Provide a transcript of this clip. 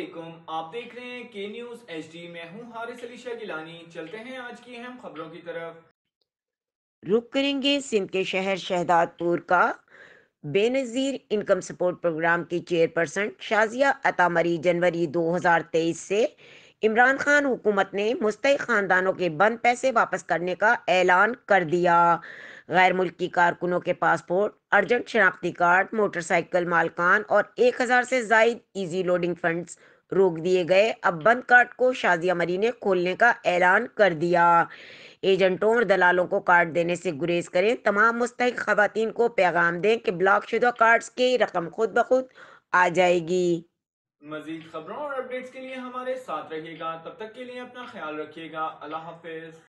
वालेकुम आप देख रहे हैं के न्यूज एच डी मैं हूँ हारिस अली शाह गिलानी चलते हैं आज की अहम खबरों की तरफ रुक करेंगे सिंध के शहर शहदादपुर का बेनजीर इनकम सपोर्ट प्रोग्राम की चेयरपर्सन शाजिया अतामरी जनवरी 2023 से इमरान खान हुकूमत ने मुस्तक खानदानों के बंद पैसे वापस करने का ऐलान कर दिया गैर मुल्की कारकुनों के पासपोर्ट अर्जेंट शनाख्ती कार्ड मोटरसाइकिल मालकान और एक हज़ार से जायद ईजी लोडिंग फंड्स रोक दिए गए अब बंद कार्ड को शाजिया मरी ने खोलने का ऐलान कर दिया एजेंटों और दलालों को कार्ड देने से गुरेज करें तमाम मुस्तक खातन को पैगाम दें कि ब्लॉक शुदा कार्ड की रकम खुद ब खुद आ जाएगी मजीद खबरों और अपडेट्स के लिए हमारे साथ रहिएगा तब तक के लिए अपना ख्याल रखिएगा अल्लाह हाफिज